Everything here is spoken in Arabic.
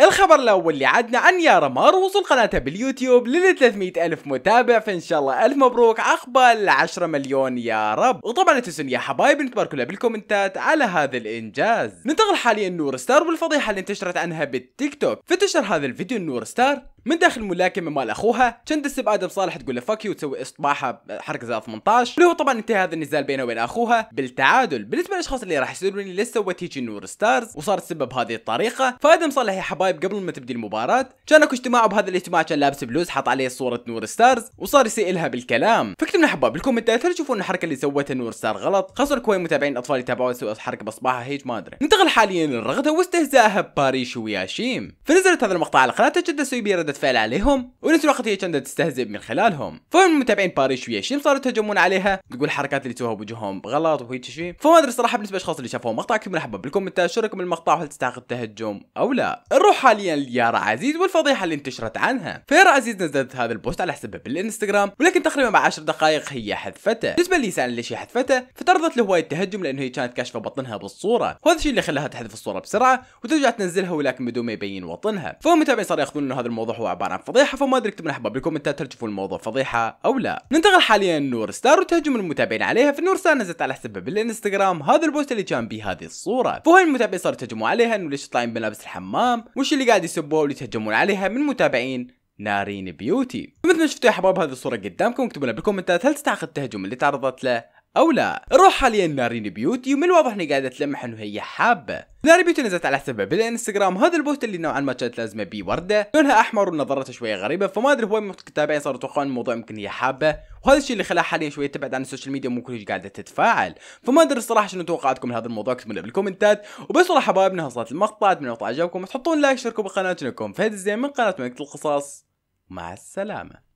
الخبر الاول اللي عدنا عن يارا مار وصل قناتها باليوتيوب لل 300 الف متابع فان شاء الله الف مبروك عقبال 10 مليون يا رب وطبعا لا تنسون يا حبايبي نتبارك لها بالكومنتات على هذا الانجاز ننتقل حاليا نور ستار والفضيحه اللي انتشرت عنها بالتيك توك فتشر هذا الفيديو نور ستار من داخل الملاكمه مال اخوها دسب ادم صالح تقول له فاك وتسوي اصباحها حركه زي 18 اللي هو طبعا انتهى هذا النزال بينه وبين اخوها بالتعادل بالنسبه للاشخاص اللي راح يصيرون ليش سوت هيجي نور ستارز وصارت سبب بهذه الطريقه فادم صالح يا حبايب قبل ما تبدي المباراه كان اكو اجتماع وبهذا الاجتماع كان لابس بلوز حط عليه صوره نور ستارز وصار يسئلها بالكلام فكتبنا لنا حبايب بالكومنتات هل تشوفون الحركه اللي سوتها نور ستار غلط خاصه الكوين متابعين الاطفال يتابعون تسوي حركه باصبعها هيج ما ادري ننتقل حاليا للرغدة واستهزائها بباريش وياشيم فنزلت هذا المقطع على قناتها جدا سويبي ردت فعل عليهم ونفس الوقت هي كانت تستهزئ من خلالهم فهم المتابعين باري شويه شنو صاروا يتهجمون عليها تقول الحركات اللي توها بوجههم غلط وهيك شيء فما ادري صراحه بالنسبه للاشخاص اللي شافوا مقطع كم مرحبا بالكومنتات شو رايكم بالمقطع وهل تستحق التهجم او لا نروح حاليا ليارا عزيز والفضيحه اللي انتشرت عنها فيارا عزيز نزلت هذا البوست على حسابها بالانستغرام ولكن تقريبا بعد 10 دقائق هي حذفته بالنسبه لي سأل ليش هي حذفته فترضت لهواية التهجم لانه هي كانت كاشفه بطنها بالصوره وهذا الشيء اللي خلاها تحذف الصوره بسرعه وترجع تنزلها ولكن بدون ما يبين وطنها فهم متابعين صاروا ياخذون انه هذا الموضوع هو عباره عن فضيحه فما ادري اكتب الاحباب بالكومنتات هل ترجفوا الموضوع فضيحه او لا ننتقل حاليا نور ستار وتهجم المتابعين عليها فنور ستار نزلت على حسابها بالانستغرام هذا البوست اللي كان به هذه الصوره فهو المتابعين صاروا يتهجموا عليها انه ليش طالعين بملابس الحمام وش اللي قاعد يسبوه واللي يتهجمون عليها من متابعين نارين بيوتي مثل ما شفتوا يا حباب هذه الصورة قدامكم اكتبوا لنا بالكومنتات هل تستحق التهجم اللي تعرضت له او لا روح حاليا لنارين بيوتي ومن الواضح انها قاعده تلمح انه هي حابه نارين بيوتي نزلت على حسابها بالانستغرام هذا البوست اللي نوعا ما كانت لازمه بيه ورده لونها احمر ونظرتها شويه غريبه فما ادري هو من صاروا يتوقعون الموضوع يمكن هي حابه وهذا الشيء اللي خلاها حاليا شويه تبعد عن السوشيال ميديا ومو كلش قاعده تتفاعل فما ادري الصراحه شنو توقعاتكم لهذا الموضوع اكتبوا لنا بالكومنتات وبس والله حبايب انها وصلت المقطع اتمنى المقطع عجبكم تحطون لايك تشتركوا بالقناه فهد الزين من قناه ملكة القصص مع السلامه